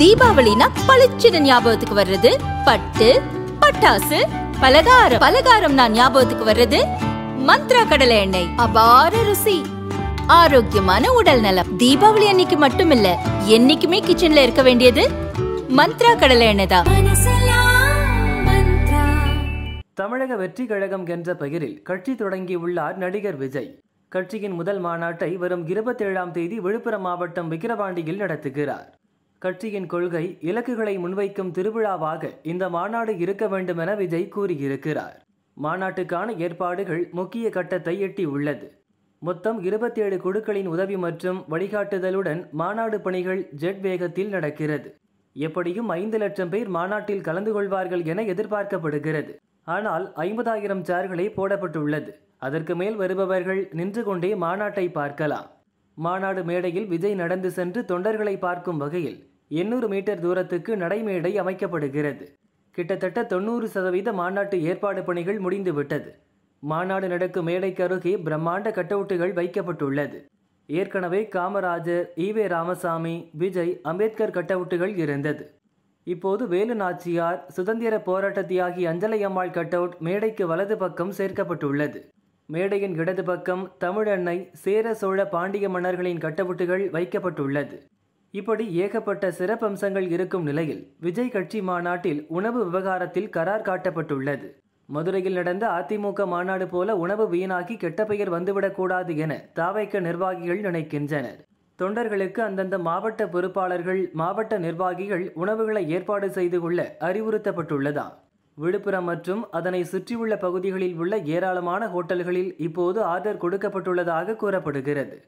தீபாவளினா பளிச்சிட ஞாபகத்துக்கு வர்றது பட்டு பட்டாசு பலகாரம் பலகாரம் நான் ஞாபகத்துக்கு வர்றது மந்த்ரா கடலை எண்ணெய் அபார ருசி ஆரோக்கியமான உடல் நலம் தீபாவளி அன்னைக்கு மட்டும் இல்ல என்னைக்குமே கிச்சன்ல இருக்க வேண்டியது மந்த்ரா கடலை எண்ணெய் தான் தமிழக வெற்றி கழகம் என்ற பெயரில் கட்சி தொடங்கியுள்ளார் நடிகர் விஜய் கட்சியின் முதல் மாநாட்டை வரும் இருபத்தி ஏழாம் தேதி விழுப்புரம் மாவட்டம் விக்கிரவாண்டியில் நடத்துகிறார் கட்சியின் கொள்கை இலக்குகளை முன்வைக்கும் திருவிழாவாக இந்த மாநாடு இருக்க வேண்டும் என விஜய் கூறியிருக்கிறார் மாநாட்டுக்கான ஏற்பாடுகள் முக்கிய கட்டத்தை எட்டியுள்ளது மொத்தம் இருபத்தி ஏழு குழுக்களின் உதவி மற்றும் வழிகாட்டுதலுடன் மாநாடு பணிகள் ஜெட் வேகத்தில் நடக்கிறது எப்படியும் ஐந்து லட்சம் பேர் மாநாட்டில் கலந்து கொள்வார்கள் என எதிர்பார்க்கப்படுகிறது ஆனால் ஐம்பதாயிரம் சேர்களை போடப்பட்டுள்ளது அதற்கு மேல் வருபவர்கள் நின்று கொண்டே மாநாட்டை பார்க்கலாம் மாநாடு மேடையில் விஜய் நடந்து சென்று தொண்டர்களை பார்க்கும் வகையில் எண்ணூறு மீட்டர் தூரத்துக்கு நடைமேடை அமைக்கப்படுகிறது கிட்டத்தட்ட தொண்ணூறு சதவீத மாநாட்டு ஏற்பாடு பணிகள் முடிந்துவிட்டது மாநாடு நடக்கும் மேடைக்கு அருகே பிரம்மாண்ட கட்டவுட்டுகள் வைக்கப்பட்டுள்ளது ஏற்கனவே காமராஜர் ஈவே ராமசாமி விஜய் அம்பேத்கர் கட்டவுட்டுகள் இருந்தது இப்போது வேலு நாச்சியார் சுதந்திர போராட்ட தியாகி அஞ்சலை கட்டவுட் மேடைக்கு வலது பக்கம் சேர்க்கப்பட்டுள்ளது மேடையின் இடது பக்கம் தமிழன்னை சேர சோழ பாண்டிய மன்னர்களின் கட்டவுட்டுகள் வைக்கப்பட்டுள்ளது இப்படி ஏகப்பட்ட சிறப்பம்சங்கள் இருக்கும் நிலையில் விஜய் கட்சி மாநாட்டில் உணவு விவகாரத்தில் கரார் காட்டப்பட்டுள்ளது மதுரையில் நடந்த அதிமுக மாநாடு போல உணவு வீணாக்கி கெட்ட பெயர் வந்துவிடக்கூடாது என தாவைக்க நிர்வாகிகள் நினைக்கின்றனர் தொண்டர்களுக்கு அந்தந்த மாவட்ட பொறுப்பாளர்கள் மாவட்ட நிர்வாகிகள் உணவுகளை ஏற்பாடு செய்து கொள்ள அறிவுறுத்தப்பட்டுள்ளதா விழுப்புரம் மற்றும் அதனை சுற்றியுள்ள பகுதிகளில் உள்ள ஏராளமான ஹோட்டல்களில் இப்போது ஆர்டர் கொடுக்கப்பட்டுள்ளதாக கூறப்படுகிறது